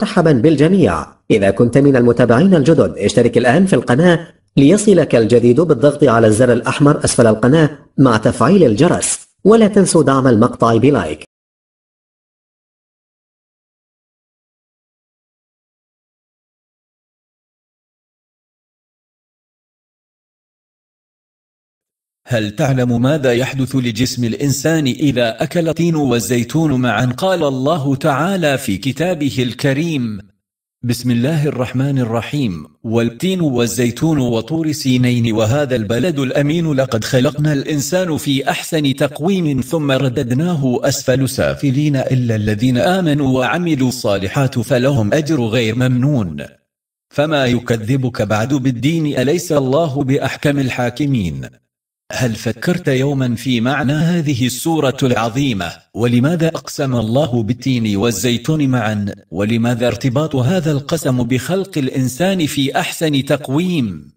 مرحبا بالجميع إذا كنت من المتابعين الجدد اشترك الآن في القناة ليصلك الجديد بالضغط على الزر الأحمر أسفل القناة مع تفعيل الجرس ولا تنسوا دعم المقطع بلايك هل تعلم ماذا يحدث لجسم الإنسان إذا أكل التين والزيتون معا قال الله تعالى في كتابه الكريم بسم الله الرحمن الرحيم والتين والزيتون وطور سينين وهذا البلد الأمين لقد خلقنا الإنسان في أحسن تقويم ثم رددناه أسفل سافلين إلا الذين آمنوا وعملوا الصالحات فلهم أجر غير ممنون فما يكذبك بعد بالدين أليس الله بأحكم الحاكمين هل فكرت يوما في معنى هذه السورة العظيمة ولماذا أقسم الله بالتين والزيتون معا ولماذا ارتباط هذا القسم بخلق الإنسان في أحسن تقويم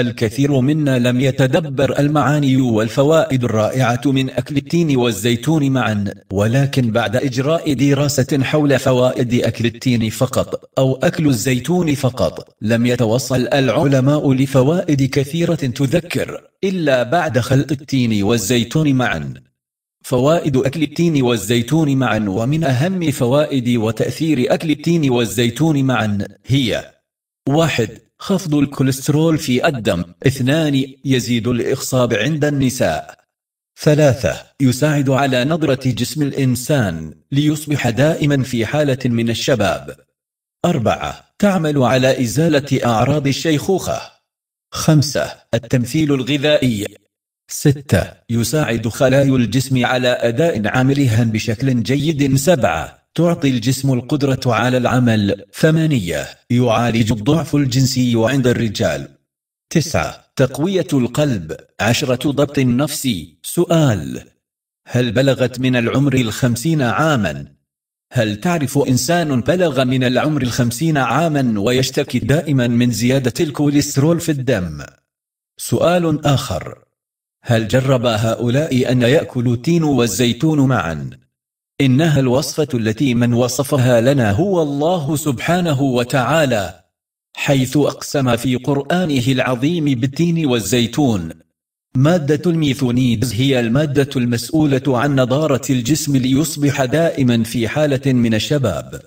الكثير منا لم يتدبر المعاني والفوائد الرائعة من أكل التين والزيتون معا ولكن بعد إجراء دراسة حول فوائد أكل التين فقط أو أكل الزيتون فقط لم يتوصل العلماء لفوائد كثيرة تذكر إلا بعد خلط التين والزيتون معا فوائد أكل التين والزيتون معا ومن أهم فوائد وتأثير أكل التين والزيتون معا هي واحد خفض الكوليسترول في الدم اثنان يزيد الإخصاب عند النساء ثلاثة يساعد على نضرة جسم الإنسان ليصبح دائما في حالة من الشباب أربعة تعمل على إزالة أعراض الشيخوخة خمسة التمثيل الغذائي ستة يساعد خلايا الجسم على أداء عملها بشكل جيد سبعة تعطي الجسم القدرة على العمل. ثمانية يعالج الضعف الجنسي عند الرجال. تسعة تقوية القلب. عشرة ضبط نفسي. سؤال هل بلغت من العمر الخمسين عاما؟ هل تعرف إنسان بلغ من العمر الخمسين عاما ويشتكي دائما من زيادة الكوليسترول في الدم؟ سؤال آخر هل جرب هؤلاء أن يأكلوا تين والزيتون معاً؟ إنها الوصفة التي من وصفها لنا هو الله سبحانه وتعالى حيث أقسم في قرآنه العظيم بالتين والزيتون مادة الميثونيدز هي المادة المسؤولة عن نضارة الجسم ليصبح دائما في حالة من الشباب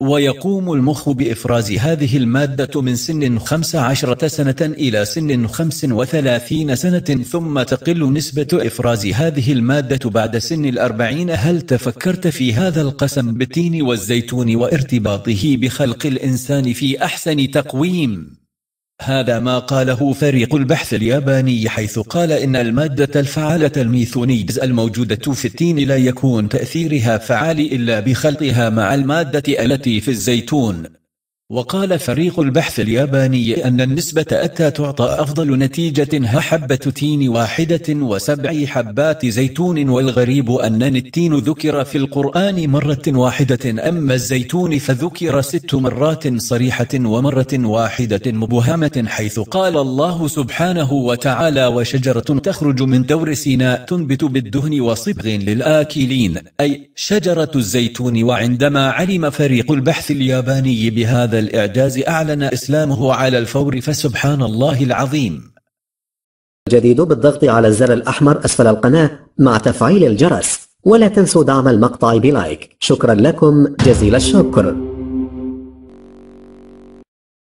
ويقوم المخ بإفراز هذه المادة من سن 15 سنة إلى سن 35 سنة ثم تقل نسبة إفراز هذه المادة بعد سن الأربعين هل تفكرت في هذا القسم بالتين والزيتون وارتباطه بخلق الإنسان في أحسن تقويم؟ هذا ما قاله فريق البحث الياباني حيث قال إن المادة الفعالة الميثونيدز الموجودة في التين لا يكون تأثيرها فعال إلا بخلطها مع المادة التي في الزيتون وقال فريق البحث الياباني أن النسبة أتى تعطى أفضل نتيجة حبة تين واحدة وسبع حبات زيتون والغريب أن التين ذكر في القرآن مرة واحدة أما الزيتون فذكر ست مرات صريحة ومرة واحدة مبهمة حيث قال الله سبحانه وتعالى وشجرة تخرج من دور سيناء تنبت بالدهن وصبغ للآكلين أي شجرة الزيتون وعندما علم فريق البحث الياباني بهذا الإعجاز أعلن إسلامه على الفور فسبحان الله العظيم جديد بالضغط على الزر الأحمر أسفل القناة مع تفعيل الجرس ولا تنسوا دعم المقطع بلايك شكرا لكم جزيل الشكر